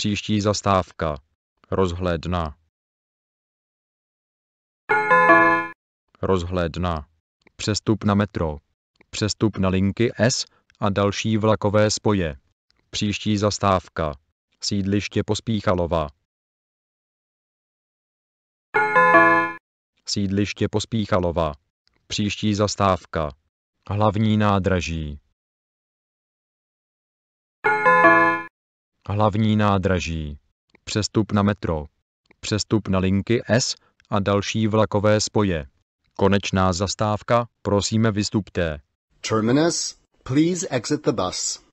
Příští zastávka. Rozhledna. Rozhledna. Přestup na metro. Přestup na linky S a další vlakové spoje. Příští zastávka. Sídliště Pospíchalova. Sídliště Pospíchalova. Příští zastávka. Hlavní nádraží. hlavní nádraží, přestup na metro, přestup na linky S a další vlakové spoje. Konečná zastávka, prosíme vystupte. Terminus, please exit the bus.